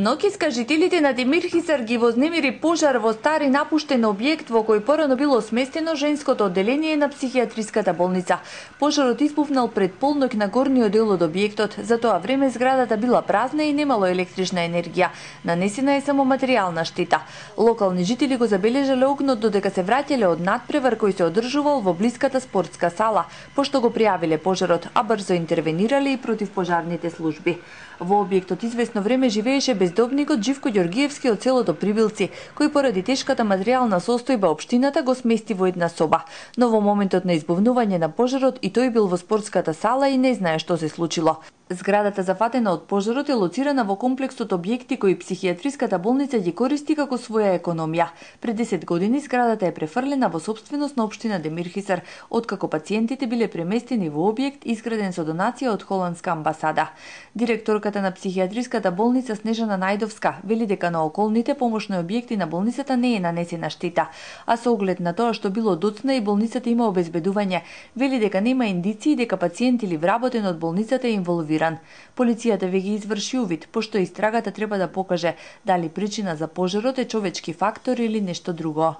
Нокиска жителите на Демирхисар ги вознемири пожар во стари напуштен објект во кој порано било сместено женското одделение на психиатриската болница. Пожарот испуфнал пред полнок на горниот дел од објектот, за тоа време зградата била празна и немало електрична енергија. Нанесена е само материјална штета. Локални жители го забележале огнот додека се враќале од надпревар кој се одржувал во блиската спортска сала, пошто го пријавиле пожарот, а брзо интервенирале и противпожарните служби. Во објектот известно време живееше бездобникот Живко Ѓоргиевски од селото Прибилци, кој поради тешката материјална состојба општината го смести во една соба. Но во моментот на избувнување на пожарот и тој бил во спортската сала и не знае што се случило. Зградата зафатена од пожарот е лоцирана во комплексот објекти кои психијатриската болница ги користи како своја економија. Пред 10 години зградата е префрлена во собственост на општина Демирхисар, откако пациентите биле преместени во објект изграден со донација од холандска амбасада. Директорката на психијатриската болница Снежана Најдовска вели дека на околните помошни објекти на болницата не е нанесена штета, а со оглед на тоа што било доцна и болницата има обезбедување, вели дека нема индиции дека пациент или вработен од болницата е инволвиран активиран. Полицијата веќе изврши увид, пошто истрагата треба да покаже дали причина за пожарот е човечки фактор или нешто друго.